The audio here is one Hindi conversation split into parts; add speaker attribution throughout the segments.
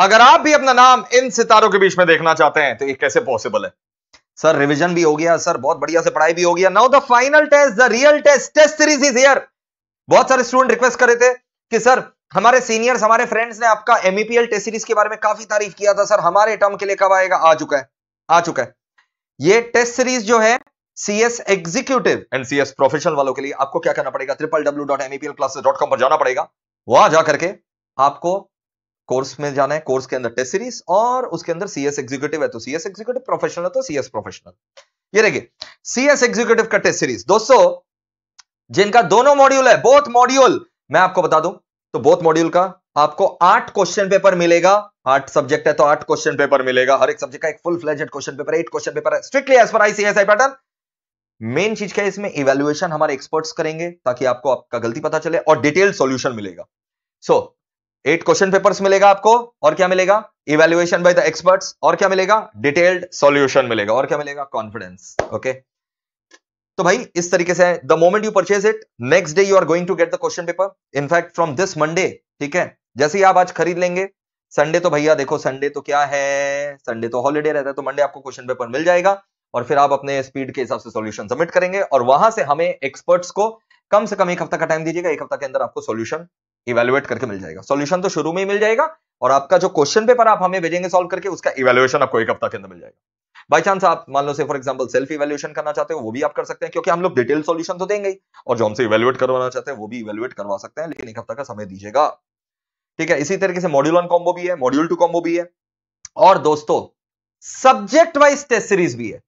Speaker 1: अगर आप भी अपना नाम इन सितारों के बीच में देखना चाहते हैं तो ये कैसे पॉसिबल है सर रिवीजन भी हो गया सर बहुत बढ़िया से पढ़ाई भी हो गया now the final test the real test test series is here बहुत सारे स्टूडेंट रिक्वेस्ट कर रहे थे कि सर हमारे सीनियर्स हमारे फ्रेंड्स ने आपका एमईपीएल टेस्ट सीरीज के बारे में काफी तारीफ किया था सर हमारे टर्म के लिए कब आएगा आ चुका है आ चुका है ये टेस्ट सीरीज जो है CS executive and CS professional वालों के लिए आपको क्या करना पड़ेगा triple W dot MEPL classes dot com पर जाना पड़ेगा वहां जाकर के आपको कोर्स में जाना है कोर्स के अंदर टेस्ट सीरीज और उसके अंदर सीएस एग्जीक्यूटिव है तो सीएस एग्जीक्यूटिव प्रोफेशनल है तो सीएस प्रोफेशनल ये देखिए सीएस एग्जीक्यूटिव का टेस्ट सीरीज दोस्तों जिनका दोनों मॉड्यूल है बोथ मॉड्यूल मैं आपको बता दूं तो बोथ मॉड्यूल का आपको आठ क्वेश्चन पेपर मिलेगा आठ सब्जेक्ट है तो आठ क्वेश्चन पेपर मिलेगा हर एक सब्जेक्ट का एक full fledged question paper eight question paper है strictly as per ICSI pattern main चीज क्या है इसमें इवेल्युएशन हमारे एक्सपर्ट्स करेंगे ताकि आपको आपका गलती पता चले और डिटेल्ड सॉल्यूशन मिलेगा so so, eight question papers मिलेगा आपको और क्या मिलेगा इवेल्युएशन बाय द एक्सपर्ट्स और क्या मिलेगा डिटेल्ड सॉल्यूशन मिलेगा और क्या मिलेगा कॉन्फिडेंस ओके तो भाई इस तरीके से the moment you purchase it next day you are going to get the question paper in fact from this Monday ठीक है जैसे ही आप आज खरीद लेंगे संडे तो भैया देखो संडे तो क्या है संडे तो हॉलीडे रहता है तो मंडे आपको क्वेश्चन पेपर मिल जाएगा और फिर आप अपने स्पीड के हिसाब से सॉल्यूशन सबमिट करेंगे और वहां से हमें एक्सपर्ट्स को कम से कम एक हफ्ता का टाइम दीजिएगा एक हफ्ता के अंदर आपको सॉल्यूशन इवेलुएट करके मिल जाएगा सॉल्यूशन तो शुरू में ही मिल जाएगा और आपका जो क्वेश्चन पेपर आप हमें भेजेंगे सॉल्व करके उसका इवेल्युएशन आपको एक हफ्ता के अंदर मिल जाएगा बाई चांस आप मान लो से फॉर एग्जाम्पल सेल्फ इवेल्युएशन करना चाहते हो वो भी आप कर सकते हैं क्योंकि हम लोग डिटेल सोल्यूशन तो देंगे और जो हमसे इवेल्युएट करवाना चाहते हैं वो भी इवेल्युएट करवा सकते हैं लेकिन एक हफ्ता का समय दीजिएगा ठीक है इसी तरीके से मॉड्यूल वन कॉम्बो भी है मॉड्यूल टू कॉम्बो भी है और दोस्तों सब्जेक्ट वाइज टेस्ट सीरीज भी है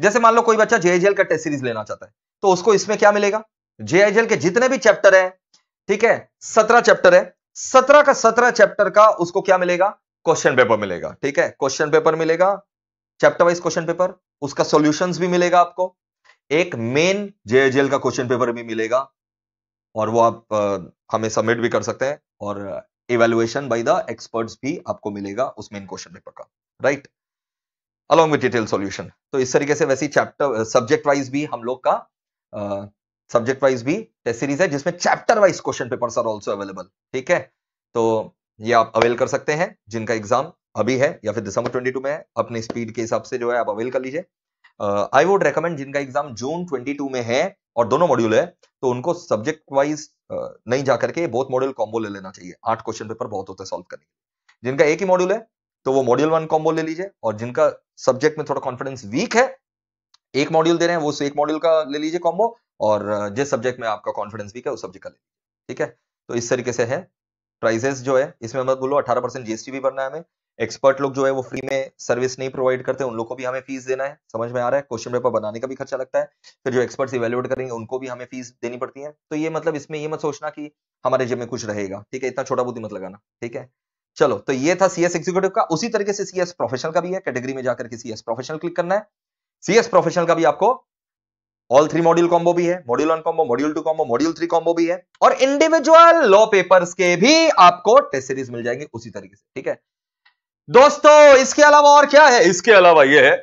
Speaker 1: जैसे मान लो कोई बच्चा जेआईजीएल का टेस्ट सीरीज लेना चाहता है तो उसको इसमें क्या मिलेगा जेआईजीएल के जितने भी चैप्टर हैं ठीक है सत्रह चैप्टर है सत्रह का सत्रह चैप्टर का उसको क्या मिलेगा क्वेश्चन पेपर मिलेगा ठीक है क्वेश्चन पेपर मिलेगा चैप्टर वाइज क्वेश्चन पेपर उसका सॉल्यूशंस भी मिलेगा आपको एक मेन जेएजेल का क्वेश्चन पेपर भी मिलेगा और वो आप आ, हमें सबमिट भी कर सकते हैं और इवेल्युएशन बाय द एक्सपर्ट्स भी आपको मिलेगा उस मेन क्वेश्चन पेपर का right along with detail solution तो इस तरीके से वैसे चैप्टर सब्जेक्ट वाइज भी हम लोग का सब्जेक्ट वाइज भी टेस्ट सीरीज है जिसमें chapter wise question paper are also available ठीक है तो ये आप अवेल कर सकते हैं जिनका एग्जाम अभी है या फिर दिसंबर 22 में है अपने स्पीड के हिसाब से जो है आप अवेल कर लीजिए आई वुड रेकमेंड जिनका एग्जाम जून 22 में है और दोनों मॉड्यूल है तो उनको सब्जेक्ट वाइज uh, नहीं जा करके बहुत मॉड्यूल कॉम्बो ले लेना चाहिए आठ क्वेश्चन पेपर बहुत होते हैं सॉल्व करने के जिनका एक ही मॉड्यूल है तो वो मॉड्यूल वन कॉम्बो ले लीजिए और जिनका सब्जेक्ट में थोड़ा कॉन्फिडेंस वीक है एक मॉड्यूल दे रहे हैं वो एक मॉड्यूल का ले लीजिए कॉम्बो और जिस सब्जेक्ट में आपका कॉन्फिडेंस वीक है उस सब्जेक्ट का ले ठीक है तो इस तरीके से है प्राइजेस जो है इसमें मत बोलो अठारह परसेंट जीएसटी भी भरना है हमें एक्सपर्ट लोग जो है वो फ्री में सर्विस नहीं प्रोवाइड करते उन लोग को भी हमें फीस देना है समझ में आ रहा है क्वेश्चन पेपर बनाने का भी खर्चा लगता है फिर जो एक्सपर्ट्स इवेल्युएट करेंगे उनको भी हमें फीस देनी पड़ती है तो ये मतलब इसमें ये मत सोचना कि हमारे जिम में कुछ रहेगा ठीक है इतना छोटा बुद्धि मत लगाना ठीक है चलो तो ये था सीएस एग्जीक्यूटिव का उसी तरीके से सीएस प्रोफेशनल का भी है कैटेगरी में जाकर के सीएस प्रोफेशनल क्लिक करना है सीएस प्रोफेशनल का भी आपको ऑल थ्री मॉड्यूल कॉम्बो भी है module one combo module two combo module three combo भी है और इंडिविजुअल लॉ पेपर्स के भी आपको टेस्ट सीरीज मिल जाएंगे उसी तरीके से ठीक है दोस्तों इसके अलावा और क्या है इसके अलावा यह है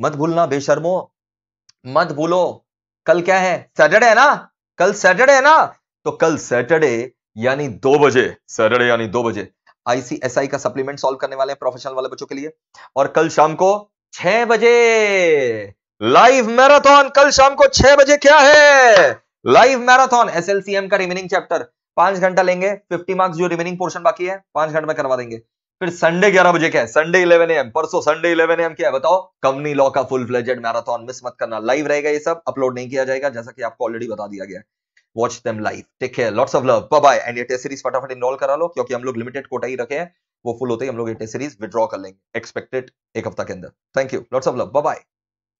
Speaker 1: मत भूलना बेशर्मो मत भूलो कल क्या है सैटरडे है ना कल सैटरडे है ना तो कल सैटरडे यानी दो बजे सैटरडे यानी दो बजे आईसीएसआई का सप्लीमेंट सॉल्व करने वाले हैं प्रोफेशनल वाले बच्चों के लिए और कल शाम को छह बजे लाइव मैराथन कल शाम को छह बजे क्या है लाइव मैराथन एसएलसीएम का रिमेनिंग चैप्टर पांच घंटा लेंगे फिफ्टी मार्क्स जो रिमेनिंग पोर्शन बाकी है पांच घंटे में करवा देंगे फिर संडे ग्यारह बजे क्या है संडे इलेवन एम परसों संडे इलेवन एम क्या है बताओ कंपनी लॉ का फुल फ्लेजेड मैराथन मिस मत करना लाइव रहेगा ये सब अपलोड नहीं किया जाएगा जैसा कि आपको ऑलरेडी बता दिया गया watch them live take care lots of love bye and ये टेस्ट सीरीज फटाफट इनरोल करा लो क्योंकि हम लोग लिमिटेड कोटा ही रखे हैं वो फुल होते ही हम लोग ये टेस्ट सीरीज विद्रॉ कर लेंगे एक्सपेक्टेड एक हफ्ता के अंदर thank you lots of love bye